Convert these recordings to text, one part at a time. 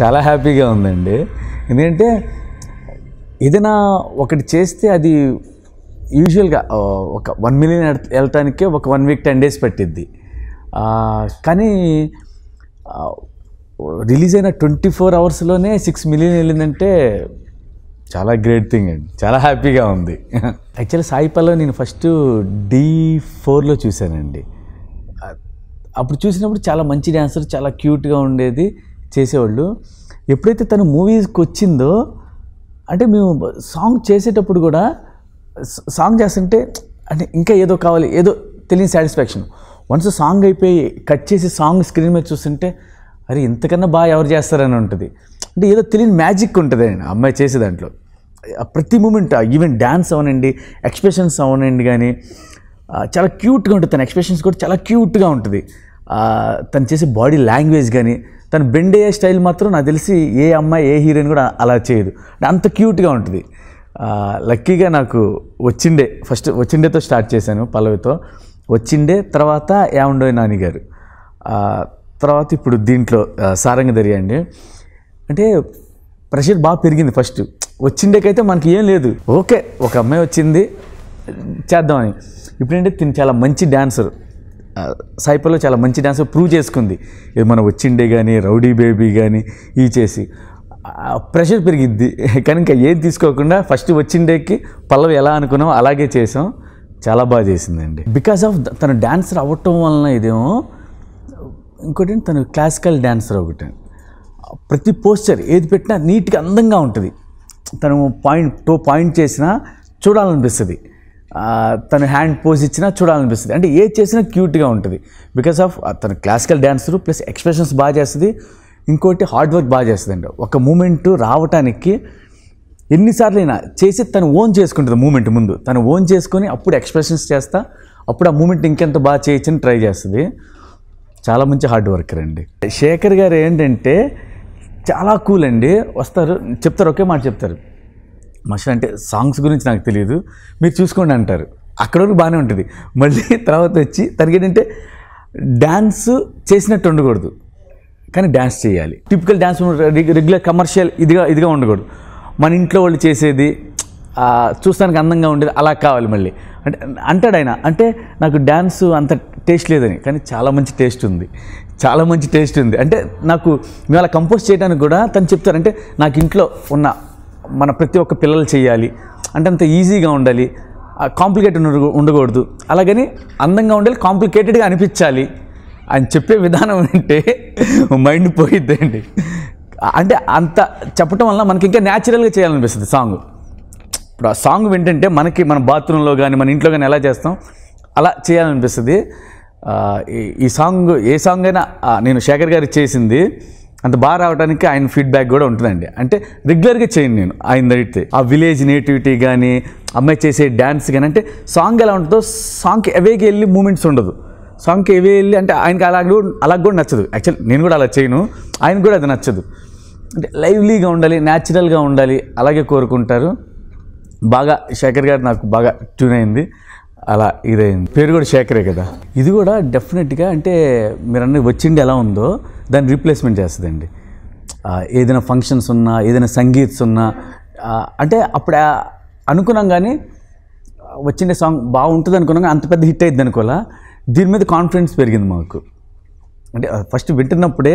చాలా హ్యాపీగా ఉందండి ఎందుకంటే ఏదైనా ఒకటి చేస్తే అది యూజువల్గా ఒక వన్ మిలియన్ వెళ్ళటానికే ఒక వన్ వీక్ టెన్ డేస్ పట్టిద్ది కానీ రిలీజ్ అయిన ట్వంటీ ఫోర్ అవర్స్లోనే సిక్స్ మిలియన్ వెళ్ళిందంటే చాలా గ్రేట్ థింగ్ అండి చాలా హ్యాపీగా ఉంది యాక్చువల్లీ సాయి పల్లవి నేను ఫస్ట్ డీ ఫోర్లో చూశానండి అప్పుడు చూసినప్పుడు చాలా మంచి డ్యాన్సర్ చాలా క్యూట్గా ఉండేది చేసేవాళ్ళు ఎప్పుడైతే తను మూవీస్కి వచ్చిందో అంటే మేము సాంగ్ చేసేటప్పుడు కూడా సాంగ్ చేస్తుంటే అంటే ఇంకా ఏదో కావాలి ఏదో తెలియని సాటిస్ఫాక్షన్ వన్స్ సాంగ్ అయిపోయి కట్ చేసి సాంగ్ స్క్రీన్ మీద చూస్తుంటే అరే ఇంతకన్నా బాగా ఎవరు చేస్తారని ఉంటుంది అంటే ఏదో తెలియని మ్యాజిక్ ఉంటుంది అండి అమ్మాయి చేసే దాంట్లో ప్రతి మూమెంట్ ఈవెన్ డ్యాన్స్ అవనండి ఎక్స్ప్రెషన్స్ అవనండి కానీ చాలా క్యూట్గా ఉంటుంది తన ఎక్స్ప్రెషన్స్ కూడా చాలా క్యూట్గా ఉంటుంది తను చేసే బాడీ లాంగ్వేజ్ కానీ తను బెండ్ అయ్యే స్టైల్ మాత్రం నాకు తెలిసి ఏ అమ్మాయి ఏ హీరోయిన్ కూడా అలా చేయదు అంత క్యూట్గా ఉంటుంది లక్కీగా నాకు వచ్చిండే ఫస్ట్ వచ్చిండేతో స్టార్ట్ చేశాను పల్లవితో వచ్చిండే తర్వాత యాముండోయ్ నాని గారు తర్వాత ఇప్పుడు దీంట్లో సారంగ దరియండి అంటే ప్రెషర్ బాగా పెరిగింది ఫస్ట్ వచ్చిండేకైతే మనకి ఏం లేదు ఓకే ఒక అమ్మాయి వచ్చింది చేద్దామని ఇప్పుడేంటే తిని చాలా మంచి డ్యాన్సర్ సైపర్లో చాలా మంచి డ్యాన్స్ ప్రూవ్ చేసుకుంది ఇది వచ్చిండే కానీ రౌడీ బేబీ కానీ ఈ చేసి ప్రెషర్ పెరిగిద్ది కానీ ఇంకా ఏది తీసుకోకుండా ఫస్ట్ వచ్చిండేకి పల్లవి ఎలా అనుకున్నాం అలాగే చేసాం చాలా బాగా చేసిందండి బికాస్ ఆఫ్ తను డ్యాన్సర్ అవ్వటం వలన ఇదేమో ఇంకోటి తను క్లాసికల్ డ్యాన్సర్ ఒకటి ప్రతి పోస్చర్ ఏది పెట్టినా నీట్గా అందంగా ఉంటుంది తను పాయింట్ టూ పాయింట్ చేసినా చూడాలనిపిస్తుంది తను హ్యాండ్ పోజ్ ఇచ్చినా చూడాలనిపిస్తుంది అంటే ఏ చేసినా క్యూట్గా ఉంటుంది బికాస్ ఆఫ్ తను క్లాసికల్ డ్యాన్సర్ ప్లస్ ఎక్స్ప్రెషన్స్ బాగా చేస్తుంది ఇంకోటి హార్డ్ వర్క్ బాగా చేస్తుందండి ఒక మూమెంట్ రావటానికి ఎన్నిసార్లు అయినా చేసి తను ఓన్ చేసుకుంటుంది మూమెంట్ ముందు తను ఓన్ చేసుకొని అప్పుడు ఎక్స్ప్రెషన్స్ చేస్తా అప్పుడు ఆ మూమెంట్ ఇంకెంత బాగా చేయొచ్చని ట్రై చేస్తుంది చాలా మంచి హార్డ్ వర్కర్ అండి శేఖర్ గారు ఏంటంటే చాలా కూల్ అండి వస్తారు చెప్తారు ఒకే మాట చెప్తారు మషన్ అంటే సాంగ్స్ గురించి నాకు తెలియదు మీరు చూసుకోండి అంటారు అక్కడ వరకు బాగానే ఉంటుంది మళ్ళీ తర్వాత వచ్చి తనకి ఏంటంటే డ్యాన్స్ చేసినట్టు ఉండకూడదు కానీ డ్యాన్స్ చేయాలి టిపికల్ డ్యాన్స్ రెగ్యులర్ కమర్షియల్ ఇదిగా ఇదిగా ఉండకూడదు మన ఇంట్లో వాళ్ళు చేసేది చూస్తానికి అందంగా ఉండేది అలా కావాలి మళ్ళీ అంటే అంటాడు ఆయన అంటే నాకు డ్యాన్స్ అంత టేస్ట్ లేదని కానీ చాలా మంచి టేస్ట్ ఉంది చాలా మంచి టేస్ట్ ఉంది అంటే నాకు మేము అలా కంపోజ్ చేయడానికి కూడా తను చెప్తారంటే నాకు ఇంట్లో ఉన్న మన ప్రతి ఒక్క పిల్లలు చేయాలి అంటే అంత ఈజీగా ఉండాలి కాంప్లికేటెడ్ ఉండకూడదు అలాగని అందంగా ఉండాలి కాంప్లికేటెడ్గా అనిపించాలి అని చెప్పే విధానం అంటే మైండ్ అండి అంటే అంత చెప్పటం వల్ల మనకి ఇంకా న్యాచురల్గా చేయాలనిపిస్తుంది సాంగ్ ఇప్పుడు ఆ సాంగ్ ఏంటంటే మనకి మన బాత్రూంలో కానీ మన ఇంట్లో కానీ ఎలా చేస్తాం అలా చేయాలనిపిస్తుంది ఈ సాంగ్ ఏ సాంగ్ అయినా నేను శేఖర్ గారు చేసింది అంత బాగా రావడానికి ఆయన ఫీడ్బ్యాక్ కూడా ఉంటుందండి అంటే రెగ్యులర్గా చేయండి నేను ఆయన అడిగితే ఆ విలేజ్ నేటివిటీ కానీ అమ్మాయి చేసే డ్యాన్స్ కానీ అంటే సాంగ్ ఎలా ఉంటుందో సాంగ్కి అవేకి వెళ్ళి మూమెంట్స్ ఉండదు సాంగ్కి అవే వెళ్ళి అంటే ఆయనకి అలా అలాగ కూడా నచ్చదు యాక్చువల్ నేను కూడా అలా చేయను ఆయన కూడా అది నచ్చదు అంటే లైవ్లీగా ఉండాలి న్యాచురల్గా ఉండాలి అలాగే కోరుకుంటారు బాగా శేఖర్ గారు నాకు బాగా ట్యూన్ అయింది అలా ఇదైంది పేరు కూడా శేఖరే కదా ఇది కూడా డెఫినెట్గా అంటే మీరు అన్నీ వచ్చిండి ఎలా ఉందో దాన్ని రీప్లేస్మెంట్ చేస్తుందండి ఏదైనా ఫంక్షన్స్ ఉన్నా ఏదైనా సంగీత్స్ ఉన్నా అంటే అప్పుడు అనుకున్నాం కానీ వచ్చిన సాంగ్ బాగుంటుంది అనుకున్నాం కానీ అంత పెద్ద హిట్ అయింది అనుకోవాలా దీని మీద కాన్ఫిడెన్స్ పెరిగింది మాకు అంటే ఫస్ట్ వింటున్నప్పుడే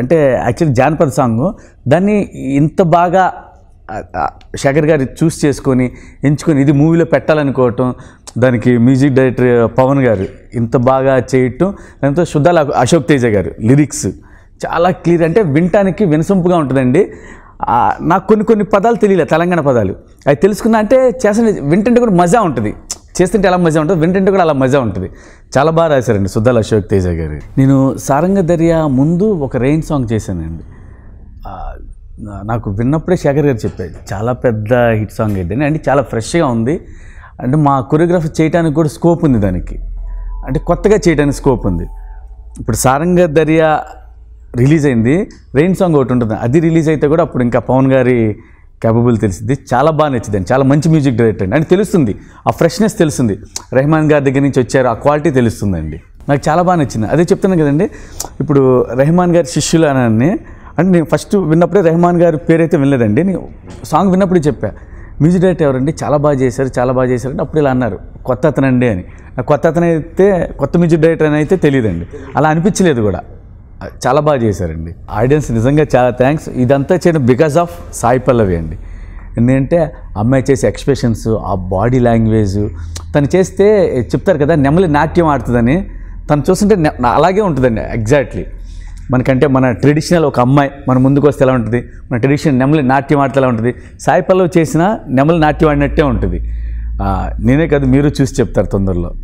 అంటే యాక్చువల్లీ జానపద సాంగ్ దాన్ని ఇంత బాగా శేఖర్ గారు చూస్ చేసుకొని ఎంచుకొని ఇది మూవీలో పెట్టాలనుకోవటం దానికి మ్యూజిక్ డైరెక్టర్ పవన్ గారు ఇంత బాగా చేయటం దాంతో శుద్ధాల అశోక్ తేజ గారు లిరిక్స్ చాలా క్లియర్ అంటే వినటానికి వినసొంపుగా ఉంటుందండి నాకు కొన్ని కొన్ని పదాలు తెలియలే తెలంగాణ పదాలు అవి తెలుసుకున్నా అంటే చేస్తుంటే వింటుంటే కూడా మజా ఉంటుంది చేస్తుంటే అలా మజా ఉంటుంది వింటుంటే కూడా అలా మజా ఉంటుంది చాలా బాగా రాశారండి శుద్ధాల అశోక్ తేజ గారు నేను సారంగ దర్యా ముందు ఒక రెయిన్ సాంగ్ చేశానండి నాకు విన్నప్పుడే శేఖర్ గారు చెప్పాడు చాలా పెద్ద హిట్ సాంగ్ అయితే అండి చాలా ఫ్రెష్గా ఉంది అంటే మా కొరియోగ్రఫీ చేయడానికి కూడా స్కోప్ ఉంది దానికి అంటే కొత్తగా చేయడానికి స్కోప్ ఉంది ఇప్పుడు సారంగ దర్యా రిలీజ్ అయింది రెయిన్ సాంగ్ ఒకటి ఉంటుంది అది రిలీజ్ అయితే కూడా అప్పుడు ఇంకా పవన్ గారి క్యాపబుల్ తెలిసింది చాలా బాగా నచ్చిందండి చాలా మంచి మ్యూజిక్ డైరెక్టర్ అండి అని తెలుస్తుంది ఆ ఫ్రెష్నెస్ తెలుస్తుంది రెహమాన్ గారి దగ్గర నుంచి వచ్చారు ఆ క్వాలిటీ తెలుస్తుందండి నాకు చాలా బాగా నచ్చింది అదే చెప్తున్నాను కదండి ఇప్పుడు రెహమాన్ గారి శిష్యులు అని అంటే నేను ఫస్ట్ విన్నప్పుడే రెహమాన్ గారి పేరు అయితే వినలేదండి నేను సాంగ్ విన్నప్పుడే చెప్పాను మ్యూజిక్ డైరెక్టర్ ఎవరండి చాలా బాగా చేశారు చాలా బాగా చేశారంటే అప్పుడు ఇలా అన్నారు కొత్త అతనండి అని నాకు కొత్త అతనైతే కొత్త మ్యూజిక్ డైరెక్టర్ అని అయితే తెలియదండి అలా అనిపించలేదు కూడా చాలా బాగా చేశారండి ఆడియన్స్ నిజంగా చాలా థ్యాంక్స్ ఇదంతా చేయడం బికాస్ ఆఫ్ సాయి పల్లవి అండి ఎందుకంటే అమ్మాయి చేసే ఎక్స్ప్రెషన్స్ ఆ బాడీ లాంగ్వేజ్ తను చేస్తే చెప్తారు కదా నెమలి నాట్యం ఆడుతుందని తను చూస్తుంటే అలాగే ఉంటుందండి ఎగ్జాక్ట్లీ మనకంటే మన ట్రెడిషనల్ ఒక అమ్మాయి మన ముందుకు వస్తే ఎలా ఉంటుంది మన ట్రెడిషనల్ నెమలి నాట్యం ఆడితే ఎలా ఉంటుంది సాయి పల్లవి చేసిన నెమలి నాట్యం ఆడినట్టే ఉంటుంది నేనే కాదు మీరు చూసి చెప్తారు తొందరలో